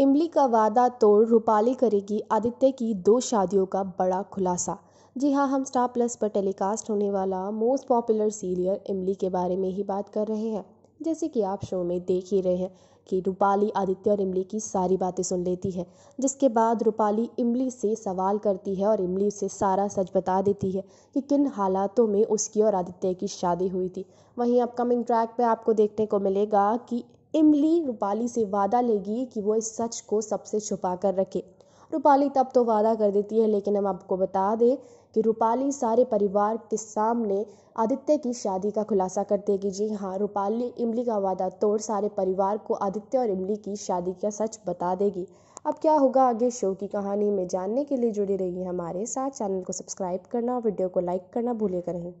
इमली का वादा तोड़ रूपाली करेगी आदित्य की दो शादियों का बड़ा खुलासा जी हाँ हम स्टार प्लस पर टेलीकास्ट होने वाला मोस्ट पॉपुलर सीरियल इमली के बारे में ही बात कर रहे हैं जैसे कि आप शो में देख ही रहे हैं कि रूपाली आदित्य और इमली की सारी बातें सुन लेती है जिसके बाद रूपाली इमली से सवाल करती है और इमली उसे सारा सच बता देती है कि किन हालातों में उसकी और आदित्य की शादी हुई थी वहीं अपकमिंग ट्रैक पे आपको देखने को मिलेगा कि इमली रूपाली से वादा लेगी कि वो इस सच को सबसे छुपा कर रखे रूपाली तब तो वादा कर देती है लेकिन हम आपको बता दें कि रूपाली सारे परिवार के सामने आदित्य की शादी का खुलासा कर देगी जी हाँ रूपाली इमली का वादा तोड़ सारे परिवार को आदित्य और इमली की शादी का सच बता देगी अब क्या होगा आगे शो की कहानी में जानने के लिए जुड़ी रहिए हमारे साथ चैनल को सब्सक्राइब करना वीडियो को लाइक करना भूलिएगा नहीं